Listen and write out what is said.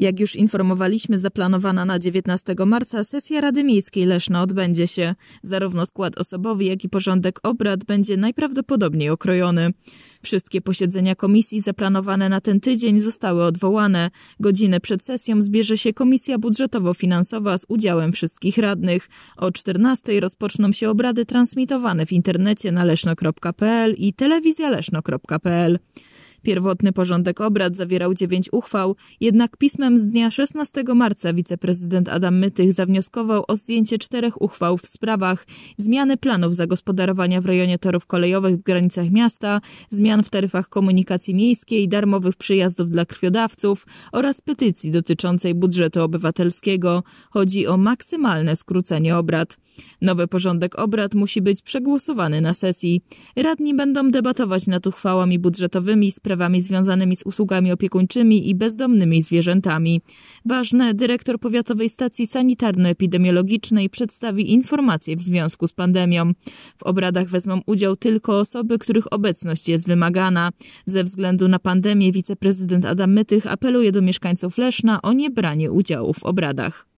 Jak już informowaliśmy, zaplanowana na 19 marca sesja Rady Miejskiej Leszna odbędzie się. Zarówno skład osobowy, jak i porządek obrad będzie najprawdopodobniej okrojony. Wszystkie posiedzenia komisji zaplanowane na ten tydzień zostały odwołane. Godzinę przed sesją zbierze się Komisja Budżetowo-Finansowa z udziałem wszystkich radnych. O 14 rozpoczną się obrady transmitowane w internecie na leszno.pl i leszno.pl. Pierwotny porządek obrad zawierał dziewięć uchwał, jednak pismem z dnia 16 marca wiceprezydent Adam Mytych zawnioskował o zdjęcie czterech uchwał w sprawach zmiany planów zagospodarowania w rejonie torów kolejowych w granicach miasta, zmian w taryfach komunikacji miejskiej, darmowych przyjazdów dla krwiodawców oraz petycji dotyczącej budżetu obywatelskiego. Chodzi o maksymalne skrócenie obrad. Nowy porządek obrad musi być przegłosowany na sesji. Radni będą debatować nad uchwałami budżetowymi, sprawami związanymi z usługami opiekuńczymi i bezdomnymi zwierzętami. Ważne, dyrektor Powiatowej Stacji Sanitarno-Epidemiologicznej przedstawi informacje w związku z pandemią. W obradach wezmą udział tylko osoby, których obecność jest wymagana. Ze względu na pandemię wiceprezydent Adam Mytych apeluje do mieszkańców Leszna o niebranie udziału w obradach.